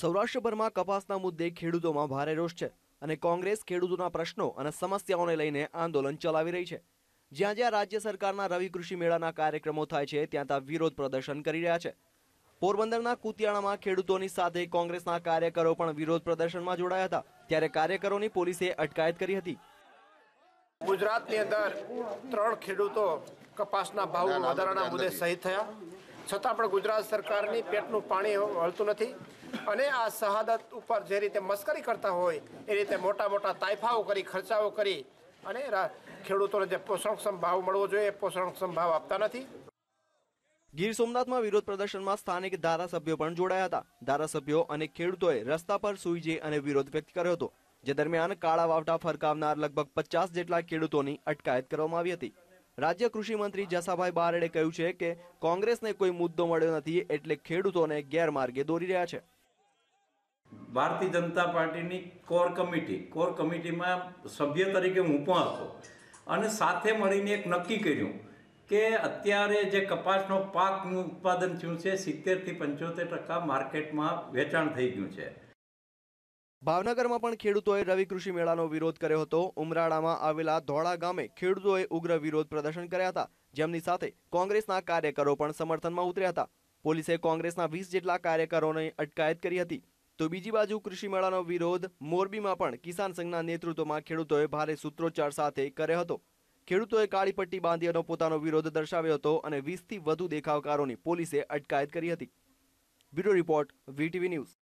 સૌરાષ્ટ્રભરમાં કપાસના મુદ્દે ખેડૂતોમાં ભારે રોષ છે અને કોંગ્રેસ ખેડૂતોના પ્રશ્નો અને સમસ્યાઓને લઈને આંદોલન ચલાવી રહી છે જ્યાં જ્યાં રાજ્ય સરકારના રવિ કૃષિ મેળાના કાર્યક્રમો થાય છે ત્યાં ત્યાં વિરોધ પ્રદર્શન કરી રહ્યા છે પોરબંદરના કુતિયાણામાં ખેડૂતોની સાથે કોંગ્રેસના કાર્યકરો પણ વિરોધ પ્રદર્શનમાં જોડાયા હતા ત્યારે કાર્યકરોની પોલીસે અટકાયત કરી હતી ગુજરાતની અંદર ત્રણ ખેડૂતો કપાસના ભાવ વધારાના મુદ્દે શહીદ થયા છતાં પણ ગુજરાત સરકારની પેટનું પાણી હળતું નથી અને આ શહાદત ઉપર જે રીતે મશ્કરી કરતા હોય એ રીતે મોટા મોટા તાયફાઓ કરી ખર્ચાઓ કરી અને ખેડૂતોને જે પોષણક્ષમ ભાવ મળવો જોઈએ એ પોષણક્ષમ ભાવ આપતા નથી ગીર સોમનાથમાં વિરોધ પ્રદર્શનમાં સ્થાનિક ધારાસભ્યો પણ જોડાયા હતા ધારાસભ્યો અને ખેડૂતોએ રસ્તા પર સૂઈ જઈ અને વિરોધ વ્યક્ત કર્યો હતો જે દરમિયાન કાળા વાવટા ફરકાવનાર લગભગ પચાસ જેટલા ખેડૂતોની અટકાયત કરવામાં આવી હતી રાજ્ય કૃષિ મંત્રી જસાભાઈ બારડે કહ્યું છે કે કોંગ્રેસને કોઈ મુદ્દો મળ્યો નથી એટલે ખેડૂતોને ગેરમાર્ગે દોરી રહ્યા છે ભારતીય જનતા પાર્ટીની કોર કમિટી કોર કમિટીમાં સભ્ય તરીકે હું પણ હતો અને સાથે મળીને એક નક્કી કર્યું કે અત્યારે જે કપાસનો પાકનું ઉત્પાદન થયું છે સિત્તેરથી પંચોતેર ટકા માર્કેટમાં વેચાણ થઈ ગયું છે ભાવનગરમાં પણ ખેડૂતોએ રવિ કૃષિ મેળાનો વિરોધ કર્યો હતો ઉમરાળામાં આવેલા ધોળા ગામે ખેડૂતોએ ઉગ્ર વિરોધ પ્રદર્શન કર્યા હતા જેમની સાથે કોંગ્રેસના કાર્યકરો પણ સમર્થનમાં ઉતર્યા હતા પોલીસે કોંગ્રેસના વીસ જેટલા કાર્યકરોને અટકાયત કરી હતી તો બીજી બાજુ કૃષિ મેળાનો વિરોધ મોરબીમાં પણ કિસાન સંઘના નેતૃત્વમાં ખેડૂતોએ ભારે સૂત્રોચ્ચાર સાથે કર્યો હતો ખેડૂતોએ કાળી પટ્ટી બાંધીનો પોતાનો વિરોધ દર્શાવ્યો હતો અને વીસથી વધુ દેખાવકારોની પોલીસે અટકાયત કરી હતી બ્યુરો રિપોર્ટ વીટીવી ન્યૂઝ